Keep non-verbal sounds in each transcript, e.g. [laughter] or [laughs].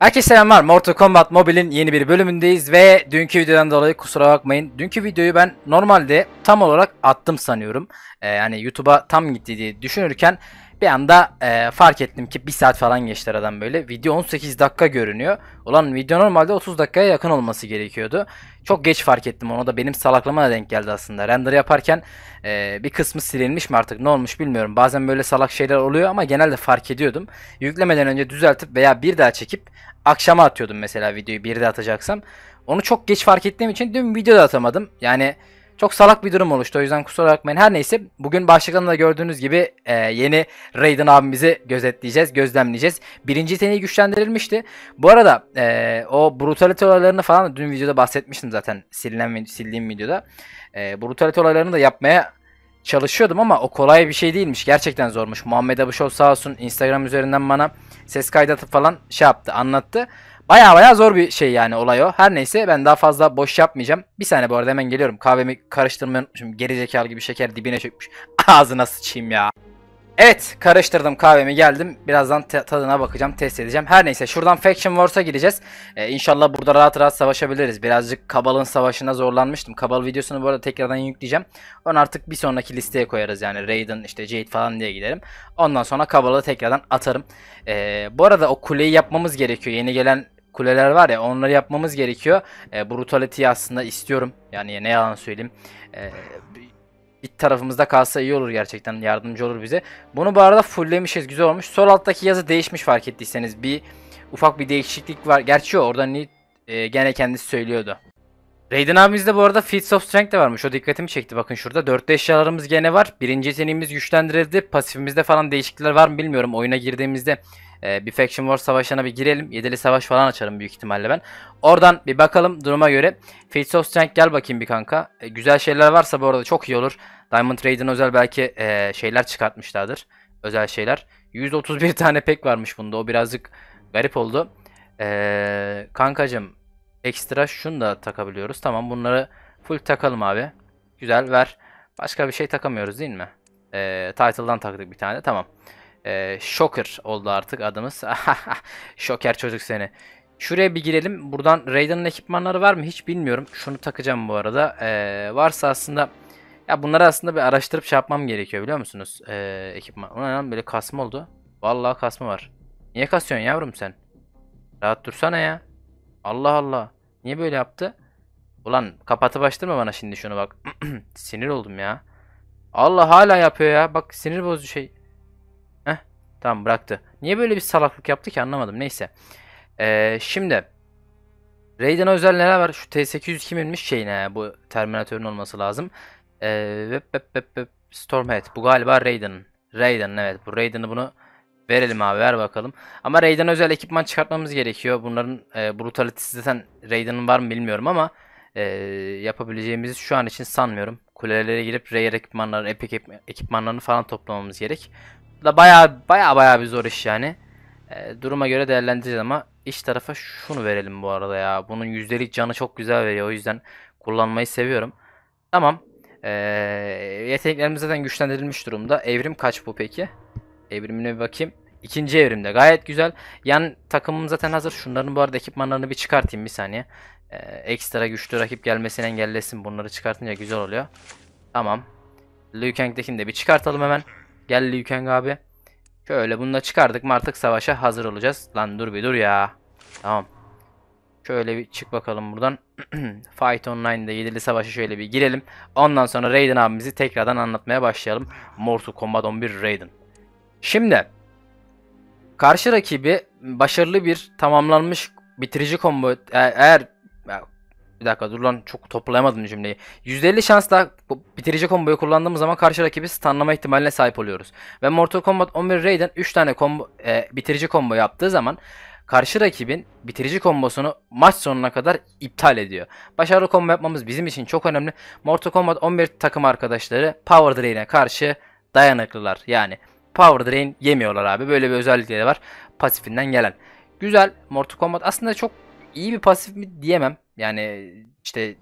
Herkese selamlar. Mortal Kombat Mobile'in yeni bir bölümündeyiz ve dünkü videodan dolayı kusura bakmayın. Dünkü videoyu ben normalde tam olarak attım sanıyorum. Ee, yani YouTube'a tam gitti diye düşünürken bir anda e, fark ettim ki bir saat falan geçti aradan böyle. Video 18 dakika görünüyor. Ulan video normalde 30 dakikaya yakın olması gerekiyordu. Çok geç fark ettim onu da benim salaklama denk geldi aslında. Render yaparken e, bir kısmı silinmiş mi artık ne olmuş bilmiyorum. Bazen böyle salak şeyler oluyor ama genelde fark ediyordum. Yüklemeden önce düzeltip veya bir daha çekip akşama atıyordum mesela videoyu bir de atacaksam. Onu çok geç fark ettiğim için dün videoda atamadım. Yani çok salak bir durum oluştu o yüzden kusura bakmayın. Her neyse bugün başlıktan da gördüğünüz gibi e, yeni Raiden abimizi gözetleyeceğz, gözlemleyeceğiz. Birinci yeteneği güçlendirilmişti. Bu arada e, o brutalite olaylarını falan dün videoda bahsetmiştim zaten silinen, sildiğim videoda. E, brutalite olaylarını da yapmaya çalışıyordum ama o kolay bir şey değilmiş. Gerçekten zormuş. Muhammed Abuşov sağ olsun Instagram üzerinden bana ses kaydatıp falan şey yaptı anlattı. Baya baya zor bir şey yani olay o. Her neyse ben daha fazla boş yapmayacağım. Bir saniye bu arada hemen geliyorum. Kahvemi karıştırmayı unutmuşum. Geri gibi şeker dibine çökmüş. [laughs] Ağzına sıçayım ya. Evet karıştırdım kahvemi geldim. Birazdan tadına bakacağım test edeceğim. Her neyse şuradan Faction Wars'a gireceğiz. Ee, inşallah burada rahat rahat savaşabiliriz. Birazcık Kabal'ın savaşına zorlanmıştım. Kabal videosunu bu arada tekrardan yükleyeceğim. Onu artık bir sonraki listeye koyarız yani. Raiden işte Jade falan diye giderim. Ondan sonra Kabal'ı tekrardan atarım. Ee, bu arada o kuleyi yapmamız gerekiyor. Yeni gelen kuleler var ya onları yapmamız gerekiyor. E, brutality'yi aslında istiyorum. Yani ne yalan söyleyeyim. E, bir tarafımızda kalsa iyi olur gerçekten yardımcı olur bize. Bunu bu arada fulllemişiz güzel olmuş. Sol alttaki yazı değişmiş fark ettiyseniz bir ufak bir değişiklik var. Gerçi o orada ni, e, gene kendisi söylüyordu. Raiden abimizde bu arada Feats of Strength de varmış. O dikkatimi çekti bakın şurada. Dörtte eşyalarımız gene var. Birinci yeteneğimiz güçlendirildi. Pasifimizde falan değişiklikler var mı bilmiyorum. Oyuna girdiğimizde ee, bir Faction War savaşına bir girelim. Yedili savaş falan açarım büyük ihtimalle ben. Oradan bir bakalım duruma göre. Fates of Strength gel bakayım bir kanka. Ee, güzel şeyler varsa bu arada çok iyi olur. Diamond Raid'in özel belki e, şeyler çıkartmışlardır. Özel şeyler. 131 tane pek varmış bunda. O birazcık garip oldu. Ee, kankacım ekstra şunu da takabiliyoruz. Tamam bunları full takalım abi. Güzel ver. Başka bir şey takamıyoruz değil mi? Ee, title'dan taktık bir tane. Tamam. Tamam. Ee, Shocker oldu artık adımız. Şoker [laughs] çocuk seni. Şuraya bir girelim. Buradan Raiden'ın ekipmanları var mı hiç bilmiyorum. Şunu takacağım bu arada. Ee, varsa aslında ya bunları aslında bir araştırıp şey yapmam gerekiyor biliyor musunuz? Ee, ekipman. Ona lan böyle kasma oldu. Vallahi kasma var. Niye kasıyorsun yavrum sen? Rahat dursana ya. Allah Allah. Niye böyle yaptı? Ulan kapatı baştırma bana şimdi şunu bak. [clears throat] sinir oldum ya. Allah hala yapıyor ya. Bak sinir bozucu şey. Tamam bıraktı. Niye böyle bir salaklık yaptı ki anlamadım. Neyse. Ee, şimdi. Raiden özel neler var? Şu T800 kiminmiş şeyine bu Terminatör'ün olması lazım. Ee, web, web, web, web. Stormhead. Bu galiba Raiden. Raiden evet. Bu Raiden'ı bunu verelim abi ver bakalım. Ama Raiden özel ekipman çıkartmamız gerekiyor. Bunların e, brutality zaten Raiden'ın var mı bilmiyorum ama e, yapabileceğimizi şu an için sanmıyorum. Kulelere girip Raider ekipmanları, epic ekipmanlarını falan toplamamız gerek da baya baya baya bir zor iş yani. E, duruma göre değerlendireceğiz ama iş tarafa şunu verelim bu arada ya. Bunun yüzdelik canı çok güzel veriyor. O yüzden kullanmayı seviyorum. Tamam. E, yeteneklerimiz zaten güçlendirilmiş durumda. Evrim kaç bu peki? Evrimine bir bakayım. İkinci evrimde gayet güzel. Yan takımım zaten hazır. Şunların bu arada ekipmanlarını bir çıkartayım bir saniye. Ee, ekstra güçlü rakip gelmesini engellesin. Bunları çıkartınca güzel oluyor. Tamam. Liu Kang'dekini de bir çıkartalım hemen. Gel Liu Kang abi. Şöyle bunu da çıkardık mı artık savaşa hazır olacağız. Lan dur bir dur ya. Tamam. Şöyle bir çık bakalım buradan. [clears throat] Fight Online'da yedili savaşa şöyle bir girelim. Ondan sonra Raiden abimizi tekrardan anlatmaya başlayalım. Mortal Kombat 11 Raiden. Şimdi karşı rakibi başarılı bir tamamlanmış bitirici combo e, eğer bir dakika dur lan çok toplayamadım cümleyi. %50 şansla bitirici komboyu kullandığımız zaman karşı rakibi stunlama ihtimaline sahip oluyoruz. Ve Mortal Kombat 11 Raiden 3 tane kombo, e, bitirici kombo yaptığı zaman karşı rakibin bitirici kombosunu maç sonuna kadar iptal ediyor. Başarılı kombo yapmamız bizim için çok önemli. Mortal Kombat 11 takım arkadaşları Power Drain'e karşı dayanıklılar. Yani Power Drain yemiyorlar abi. Böyle bir özellikleri var pasifinden gelen. Güzel Mortal Kombat aslında çok iyi bir pasif mi diyemem. Yani işte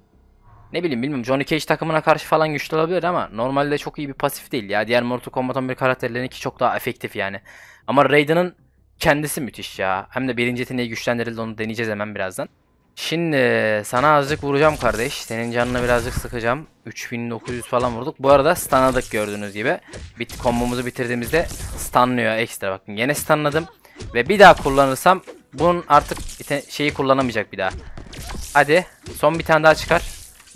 ne bileyim bilmiyorum Johnny Cage takımına karşı falan güçlü olabilir ama normalde çok iyi bir pasif değil ya. Diğer Mortal Kombat 11 karakterlerinin ki çok daha efektif yani. Ama Raiden'ın kendisi müthiş ya. Hem de birinci yeteneği güçlendirildi onu deneyeceğiz hemen birazdan. Şimdi sana azıcık vuracağım kardeş. Senin canını birazcık sıkacağım. 3900 falan vurduk. Bu arada stunladık gördüğünüz gibi. Bit kombomuzu bitirdiğimizde stunlıyor ekstra bakın. Yine stunladım. Ve bir daha kullanırsam bunun artık şeyi kullanamayacak bir daha. Hadi. Son bir tane daha çıkar.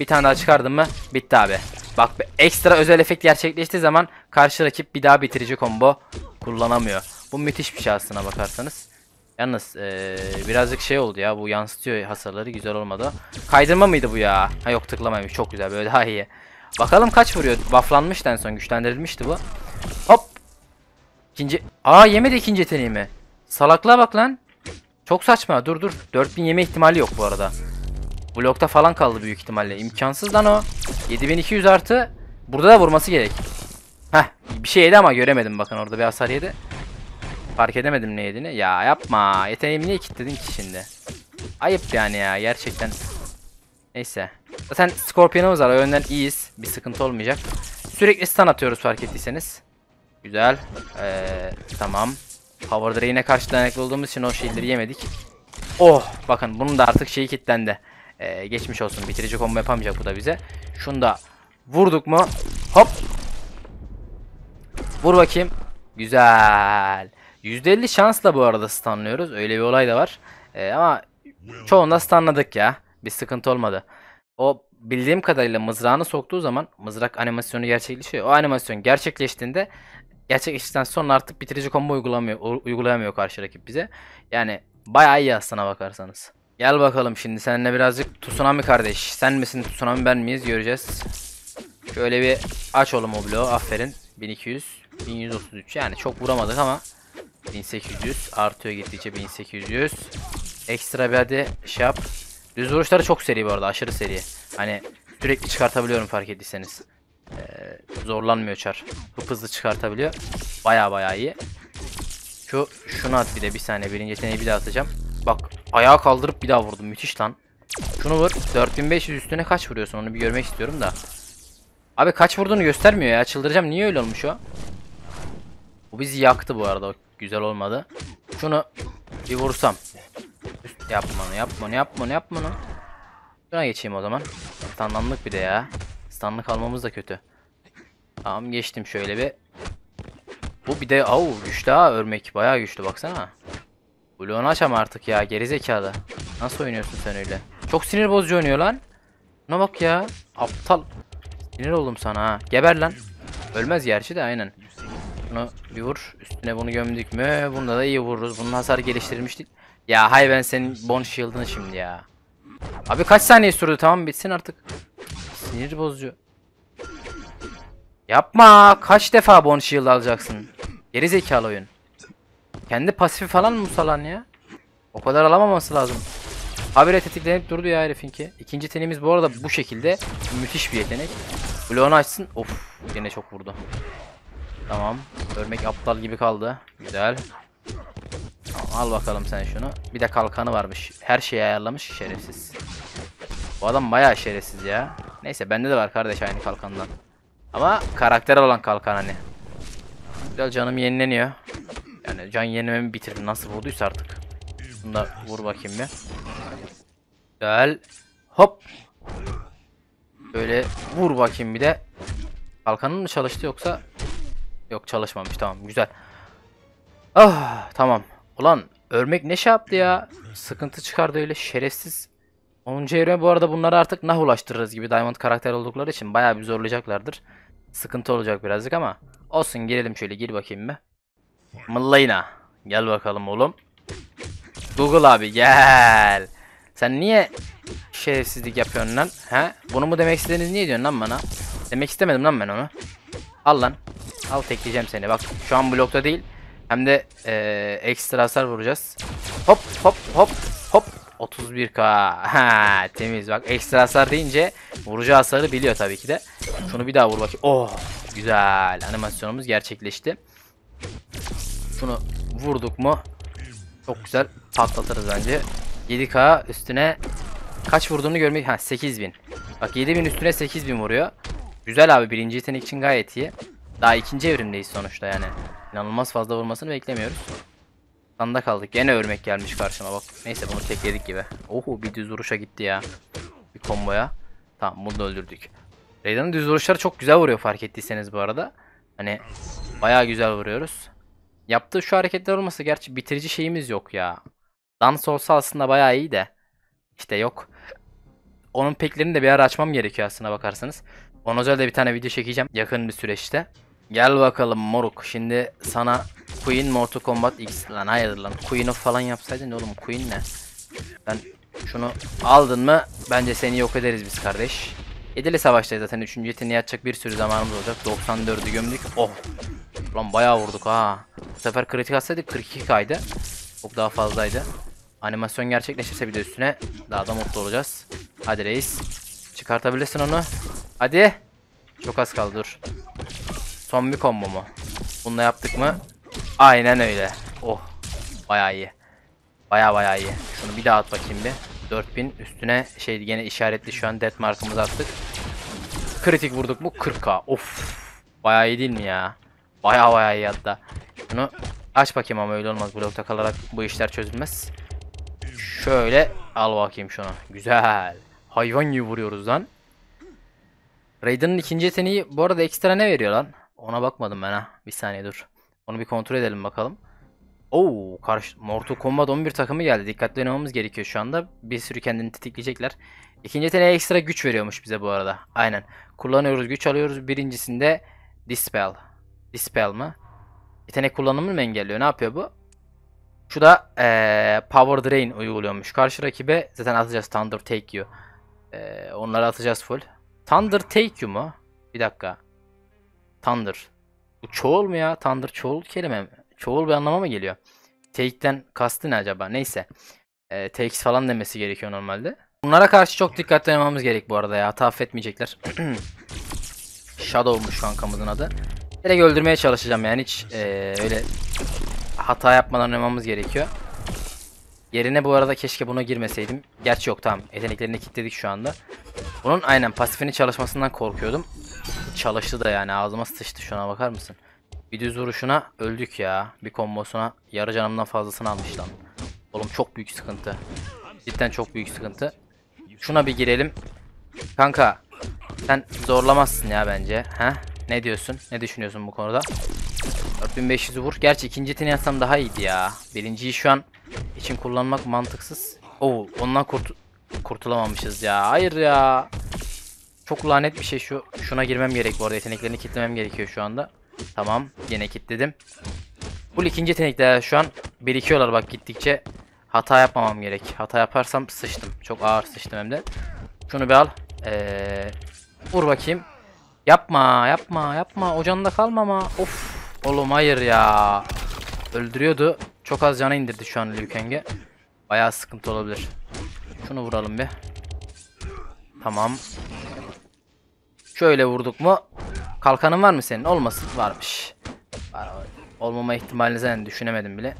Bir tane daha çıkardım mı? Bitti abi. Bak ekstra özel efekt gerçekleştiği zaman karşı rakip bir daha bitirici combo kullanamıyor. Bu müthiş bir şey aslına bakarsanız. Yalnız ee, birazcık şey oldu ya bu yansıtıyor hasarları güzel olmadı. Kaydırma mıydı bu ya? Ha yok tıklamaymış çok güzel böyle daha iyi. Bakalım kaç vuruyor. Bufflanmıştı en son güçlendirilmişti bu. Hop. İkinci. Aa yemedi ikinci yeteneğimi. Salaklığa bak lan. Çok saçma dur dur. 4000 yeme ihtimali yok bu arada. Blokta falan kaldı büyük ihtimalle. İmkansız lan o. 7200 artı. Burada da vurması gerek. Heh. Bir şey yedi ama göremedim bakın orada bir hasar yedi. Fark edemedim ne yediğini. Ya yapma. Yeteneğimi niye kilitledin ki şimdi? Ayıp yani ya gerçekten. Neyse. Zaten Scorpion'umuz var. önden yönden iyiyiz. Bir sıkıntı olmayacak. Sürekli stun atıyoruz fark ettiyseniz. Güzel. Ee, tamam. Power Drain'e karşı dayanıklı olduğumuz için o şeyleri yemedik. Oh bakın bunun da artık şeyi kilitlendi. Ee, geçmiş olsun. Bitirici combo yapamayacak bu da bize. Şunu da vurduk mu? Hop. Vur bakayım. Güzel. %50 şansla bu arada stunlıyoruz. Öyle bir olay da var. Ee, ama çoğunda stunladık ya. Bir sıkıntı olmadı. O bildiğim kadarıyla mızrağını soktuğu zaman mızrak animasyonu gerçekleşiyor. O animasyon gerçekleştiğinde gerçekleştikten sonra artık bitirici combo uygulamıyor, uygulayamıyor karşı rakip bize. Yani bayağı iyi aslına bakarsanız. Gel bakalım şimdi seninle birazcık Tsunami kardeş. Sen misin Tsunami ben miyiz göreceğiz. Şöyle bir aç oğlum o bloğu aferin. 1200, 1133 yani çok vuramadık ama 1800 artıyor gittikçe 1800. Ekstra bir hadi şey yap. Düz vuruşları çok seri bu arada aşırı seri. Hani sürekli çıkartabiliyorum fark ettiyseniz. Ee, zorlanmıyor çar. Hıp hızlı çıkartabiliyor. Baya baya iyi. Şu şunu at bir de bir saniye birinci yeteneği bir daha atacağım. Bak ayağı kaldırıp bir daha vurdum. Müthiş lan. Şunu vur. 4500 üstüne kaç vuruyorsun onu bir görmek istiyorum da. Abi kaç vurduğunu göstermiyor ya. Çıldıracağım. Niye öyle olmuş o? Bu bizi yaktı bu arada. Güzel olmadı. Şunu bir vursam. Yapma onu yapma onu yapma onu yapma onu. Şuna geçeyim o zaman. Stanlandık bir de ya. Standlık almamız da kötü. Tamam geçtim şöyle bir. Bu bir de av güçlü ha örmek. Bayağı güçlü baksana. Bloğunu açam artık ya gerizekalı. Nasıl oynuyorsun sen öyle? Çok sinir bozucu oynuyor lan. Buna bak ya. Aptal. Sinir oldum sana ha. Geber lan. Ölmez gerçi de aynen. Bunu bir vur. Üstüne bunu gömdük mü? Bunda da iyi vururuz. Bunun hasar geliştirmiştik. Ya hay ben senin bon shield'ını şimdi ya. Abi kaç saniye sürdü tamam bitsin artık. Sinir bozucu. Yapma. Kaç defa bon shield alacaksın? Geri zekalı oyun. Kendi pasifi falan mı salan ya? O kadar alamaması lazım. Habire tetiklenip durdu ya herifin ki. İkinci tenimiz bu arada bu şekilde. Müthiş bir yetenek. Bloğunu açsın. Of yine çok vurdu. Tamam. Örmek aptal gibi kaldı. Güzel. al bakalım sen şunu. Bir de kalkanı varmış. Her şeyi ayarlamış şerefsiz. Bu adam bayağı şerefsiz ya. Neyse bende de var kardeş aynı kalkandan. Ama karakter olan kalkan hani. Güzel canım yenileniyor. Yani can yenememi bitirdim nasıl vurduysa artık. Bunu da vur bakayım bir. Gel. Hop. Böyle vur bakayım bir de. Kalkanın mı çalıştı yoksa? Yok çalışmamış tamam güzel. Ah tamam. Ulan örmek ne şey yaptı ya? Sıkıntı çıkardı öyle şerefsiz. 10. evren bu arada bunları artık nah ulaştırırız gibi Diamond karakter oldukları için bayağı bir zorlayacaklardır. Sıkıntı olacak birazcık ama olsun girelim şöyle gir bakayım mı? Mullayna, Gel bakalım oğlum. Google abi gel. Sen niye şerefsizlik yapıyorsun lan? He? Bunu mu demek istediniz niye diyorsun lan bana? Demek istemedim lan ben onu. Al lan. Al tekleyeceğim seni. Bak şu an blokta değil. Hem de e, ekstra hasar vuracağız. Hop hop hop hop. 31k. Ha, temiz bak. Ekstra hasar deyince vurucu hasarı biliyor tabii ki de. Şunu bir daha vur bakayım. Oh güzel. Animasyonumuz gerçekleşti. Şunu vurduk mu çok güzel patlatırız bence. 7K üstüne kaç vurduğunu görmek... Ha 8000. Bak 7000 üstüne 8000 vuruyor. Güzel abi birinci yetenek için gayet iyi. Daha ikinci evrimdeyiz sonuçta yani. inanılmaz fazla vurmasını beklemiyoruz. Sanda kaldık. Gene örmek gelmiş karşıma bak. Neyse bunu tekledik gibi. Oho bir düz vuruşa gitti ya. Bir komboya. Tamam bunu da öldürdük. Reydan'ın düz vuruşları çok güzel vuruyor fark ettiyseniz bu arada. Hani bayağı güzel vuruyoruz. Yaptığı şu hareketler olmasa gerçi bitirici şeyimiz yok ya. Dans olsa aslında bayağı iyi de. İşte yok. Onun peklerini de bir ara açmam gerekiyor aslına bakarsanız. Onun özel de bir tane video çekeceğim yakın bir süreçte. Gel bakalım moruk. Şimdi sana Queen Mortal Kombat X lan hayır lan. Queen of falan yapsaydın ne oğlum Queen ne? Ben şunu aldın mı bence seni yok ederiz biz kardeş. Edili savaştayız zaten. Üçüncü yeteneği atacak bir sürü zamanımız olacak. 94'ü gömdük. Oh. Lan bayağı vurduk ha sefer kritik atsaydık 42 kaydı. Çok daha fazlaydı. Animasyon gerçekleşirse bir de üstüne daha da mutlu olacağız. Hadi reis. Çıkartabilirsin onu. Hadi. Çok az kaldı dur. Son bir combo mu? Bununla yaptık mı? Aynen öyle. Oh. Baya iyi. Baya baya iyi. Şunu bir daha at bakayım bir. 4000 üstüne şey gene işaretli şu an death markımızı attık. Kritik vurduk mu 40k. Of. Baya iyi değil mi ya? Baya baya iyi hatta. Şunu aç bakayım ama öyle olmaz. Blokta kalarak bu işler çözülmez. Şöyle al bakayım şunu. Güzel. Hayvan gibi vuruyoruz lan. Raiden'ın ikinci yeteneği bu arada ekstra ne veriyor lan? Ona bakmadım ben ha. Bir saniye dur. Onu bir kontrol edelim bakalım. Oo, karşı Mortal Kombat 11 takımı geldi. Dikkatli olmamız gerekiyor şu anda. Bir sürü kendini tetikleyecekler. İkinci yeteneğe ekstra güç veriyormuş bize bu arada. Aynen. Kullanıyoruz, güç alıyoruz. Birincisinde Dispel. Dispel mı? Yetenek kullanımını mı engelliyor? Ne yapıyor bu? Şu da ee, Power Drain uyguluyormuş. Karşı rakibe zaten atacağız Thunder Take You. E, onları atacağız full. Thunder Take You mu? Bir dakika. Thunder. Bu çoğul mu ya? Thunder çoğul kelime mi? Çoğul bir anlama mı geliyor? Take'den kastı ne acaba? Neyse. E, takes falan demesi gerekiyor normalde. Bunlara karşı çok dikkatli olmamız gerek bu arada ya. Hata affetmeyecekler. [clears throat] Shadow'muş kankamızın adı. Direkt öldürmeye çalışacağım yani hiç ee, öyle hata yapmadan oynamamız gerekiyor. Yerine bu arada keşke buna girmeseydim. Gerçi yok tamam yeteneklerini kilitledik şu anda. Bunun aynen pasifini çalışmasından korkuyordum. Çalıştı da yani ağzıma sıçtı şuna bakar mısın? Bir düz vuruşuna öldük ya. Bir kombosuna yarı canımdan fazlasını almış lan. Oğlum çok büyük sıkıntı. Cidden çok büyük sıkıntı. Şuna bir girelim. Kanka sen zorlamazsın ya bence. He? Ne diyorsun? Ne düşünüyorsun bu konuda? 4500'ü vur. Gerçi ikinci tini yatsam daha iyiydi ya. Birinciyi şu an için kullanmak mantıksız. Oo, ondan kurt kurtulamamışız ya. Hayır ya. Çok lanet bir şey şu. Şuna girmem gerek bu arada. Yeteneklerini kilitlemem gerekiyor şu anda. Tamam. Yine kilitledim. Bu ikinci yetenekler şu an birikiyorlar bak gittikçe. Hata yapmamam gerek. Hata yaparsam sıçtım. Çok ağır sıçtım hem de. Şunu bir al. Ee, vur bakayım. Yapma yapma yapma. Ocağında kalmama. Of. Oğlum hayır ya. Öldürüyordu. Çok az cana indirdi şu an Liu Kang'e. Bayağı sıkıntı olabilir. Şunu vuralım bir. Tamam. Şöyle vurduk mu? Kalkanın var mı senin? Olmasın. Varmış. olmama ihtimalini zaten düşünemedim bile.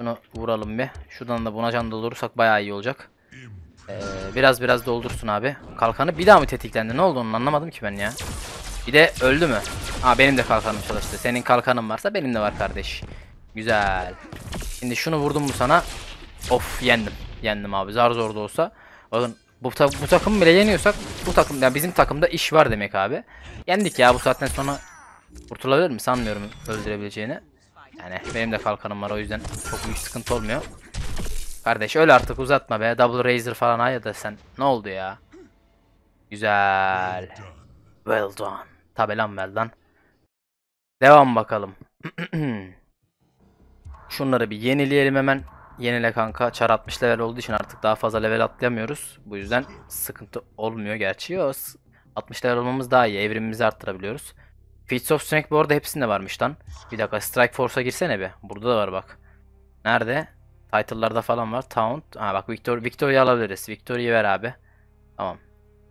Bunu vuralım bir. Şuradan da buna can doldurursak baya iyi olacak. Ee, biraz biraz doldursun abi. Kalkanı bir daha mı tetiklendi? Ne oldu onu anlamadım ki ben ya. Bir de öldü mü? Ha benim de kalkanım çalıştı. Senin kalkanın varsa benim de var kardeş. Güzel. Şimdi şunu vurdum mu sana? Of yendim. Yendim abi. Zar zor da olsa. Bakın bu, ta bu takım bile yeniyorsak bu takımda yani bizim takımda iş var demek abi. Yendik ya bu saatten sonra kurtulabilir mi? Sanmıyorum öldürebileceğini. Yani benim de kalkanım var o yüzden çok büyük sıkıntı olmuyor. Kardeş öyle artık uzatma be. Double Razer falan hayır da sen. Ne oldu ya? Güzel. Well done. Tabelam ver lan. Devam bakalım. [clears throat] Şunları bir yenileyelim hemen. Yenile kanka. Çar 60 level olduğu için artık daha fazla level atlayamıyoruz. Bu yüzden sıkıntı olmuyor gerçi. Yok. 60 level olmamız daha iyi. Evrimimizi arttırabiliyoruz. Feats of Strength bu arada hepsinde varmış lan. Bir dakika Strike Force'a girsene bir. Burada da var bak. Nerede? Title'larda falan var. Taunt. Ha bak Victor, Victoria alabiliriz. Victoria'yı ver abi. Tamam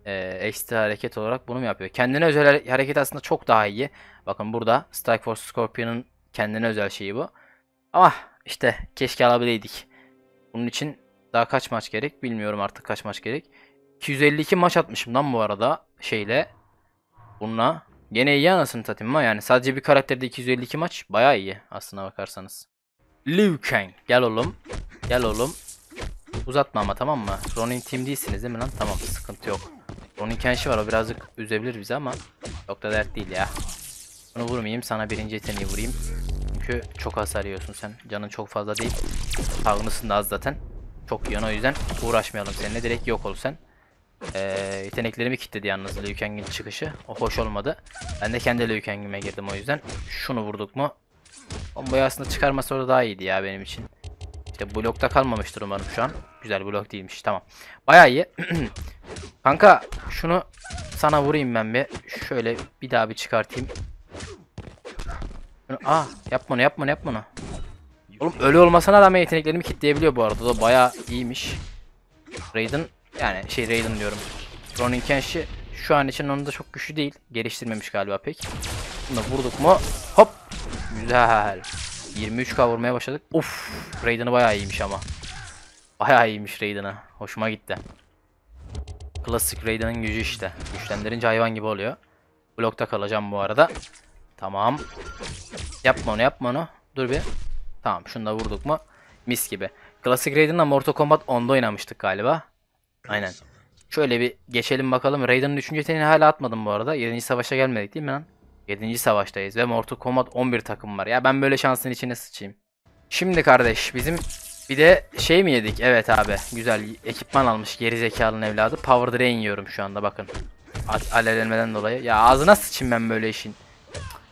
e, ekstra hareket olarak bunu mu yapıyor? Kendine özel hareket aslında çok daha iyi. Bakın burada Strike Force Scorpion'un kendine özel şeyi bu. Ama işte keşke alabileydik. Bunun için daha kaç maç gerek bilmiyorum artık kaç maç gerek. 252 maç atmışım lan bu arada şeyle. Bununla. Gene iyi anasını satayım ama yani sadece bir karakterde 252 maç baya iyi aslına bakarsanız. Liu Kang gel oğlum. Gel oğlum. Uzatma ama tamam mı? Ronin team değilsiniz değil mi lan? Tamam sıkıntı yok. Onun kenşi var o birazcık üzebilir bizi ama çok da dert değil ya. Bunu vurmayayım sana birinci yeteneği vurayım. Çünkü çok hasar yiyorsun sen. Canın çok fazla değil. Sağlısın da az zaten. Çok yiyorsun o yüzden uğraşmayalım seninle direkt yok ol sen. Ee, yeteneklerimi kilitledi yalnız Liu Kang'in çıkışı. O hoş olmadı. Ben de kendi Liu girdim o yüzden. Şunu vurduk mu? Bombayı aslında çıkarması orada daha iyiydi ya benim için. İşte blokta kalmamıştır umarım şu an. Güzel blok değilmiş. Tamam. Baya iyi. [clears throat] Kanka şunu sana vurayım ben bir. Şöyle bir daha bir çıkartayım. ah yapma onu yapma onu yapma onu. Oğlum ölü olmasına rağmen yeteneklerimi kitleyebiliyor bu arada. O da baya iyiymiş. Raiden yani şey Raiden diyorum. Ronin Kenshi şu an için onun da çok güçlü değil. Geliştirmemiş galiba pek. Bunu vurduk mu? Hop. Güzel. 23 kavurmaya başladık. Uf, Raiden'ı bayağı iyiymiş ama. Bayağı iyiymiş Raiden'ı. Hoşuma gitti. Klasik Raiden'ın gücü işte. Güçlendirince hayvan gibi oluyor. Blokta kalacağım bu arada. Tamam. Yapma onu yapma onu. Dur bir. Tamam şunu da vurduk mu? Mis gibi. Klasik Raiden'la Mortal Kombat 10'da oynamıştık galiba. Aynen. Şöyle bir geçelim bakalım. Raiden'ın 3. yeteneğini hala atmadım bu arada. 7. savaşa gelmedik değil mi lan? 7. savaştayız ve Mortal Kombat 11 takım var. Ya ben böyle şansın içine sıçayım. Şimdi kardeş bizim bir de şey mi yedik? Evet abi güzel ekipman almış geri zekalının evladı. Power Drain yiyorum şu anda bakın. Alevlenmeden dolayı. Ya ağzına sıçayım ben böyle işin.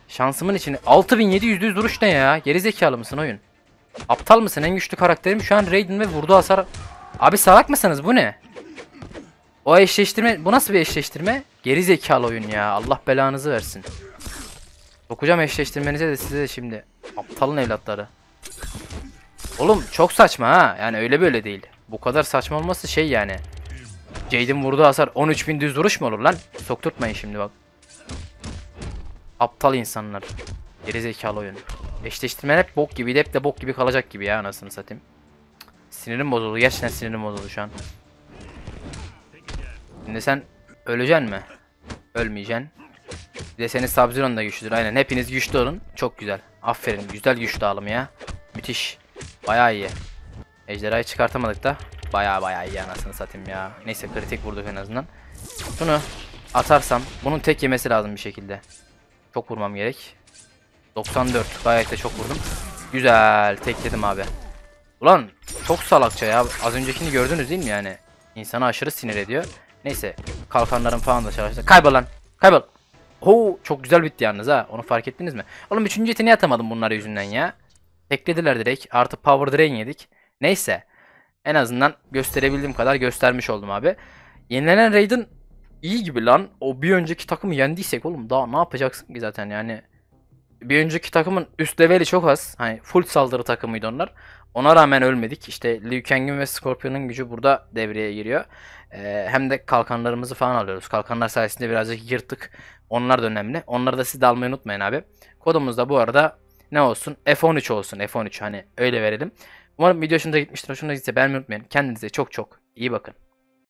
Şansımın içine. 6700 duruş ne ya? Geri zekalı mısın oyun? Aptal mısın? En güçlü karakterim şu an Raiden ve vurdu hasar. Abi salak mısınız? Bu ne? O eşleştirme. Bu nasıl bir eşleştirme? Geri zekalı oyun ya. Allah belanızı versin. Sokacağım eşleştirmenize de size de şimdi. Aptalın evlatları. Oğlum çok saçma ha. Yani öyle böyle değil. Bu kadar saçma olması şey yani. Jade'in vurduğu hasar 13.000 düz duruş mu olur lan? Sokturtmayın şimdi bak. Aptal insanlar. Geri zekalı oyun. Eşleştirmen hep bok gibi, hep de bok gibi kalacak gibi ya anasını satayım. Sinirim bozuldu. Gerçekten sinirim bozuldu şu an. Şimdi sen öleceksin mi? Ölmeyeceksin. Bir de senin sub da güçlüdür. Aynen hepiniz güçlü olun. Çok güzel. Aferin. Güzel güç dağılımı ya. Müthiş. Baya iyi. Ejderhayı çıkartamadık da. Baya baya iyi anasını satayım ya. Neyse kritik vurduk en azından. Şunu atarsam bunun tek yemesi lazım bir şekilde. Çok vurmam gerek. 94. Gayet de çok vurdum. Güzel. Tekledim abi. Ulan çok salakça ya. Az öncekini gördünüz değil mi yani? İnsanı aşırı sinir ediyor. Neyse. Kalkanların falan da çalıştı. Kaybol lan. Kaybol. Ho çok güzel bitti yalnız ha. Onu fark ettiniz mi? Oğlum 3. yeteneği atamadım bunlar yüzünden ya. Teklediler direkt. Artı power drain yedik. Neyse. En azından gösterebildiğim kadar göstermiş oldum abi. Yenilenen Raiden iyi gibi lan. O bir önceki takımı yendiysek oğlum daha ne yapacaksın ki zaten yani. Bir önceki takımın üst leveli çok az. Hani full saldırı takımıydı onlar. Ona rağmen ölmedik. İşte Liu Kang'in ve Scorpion'un gücü burada devreye giriyor. Ee, hem de kalkanlarımızı falan alıyoruz. Kalkanlar sayesinde birazcık yırttık. Onlar da önemli. Onları da siz de almayı unutmayın abi. Kodumuz da bu arada ne olsun? F13 olsun. F13 hani öyle verelim. Umarım video hoşunuza gitmiştir. Hoşunuza gitse beğenmeyi unutmayın. Kendinize çok çok iyi bakın.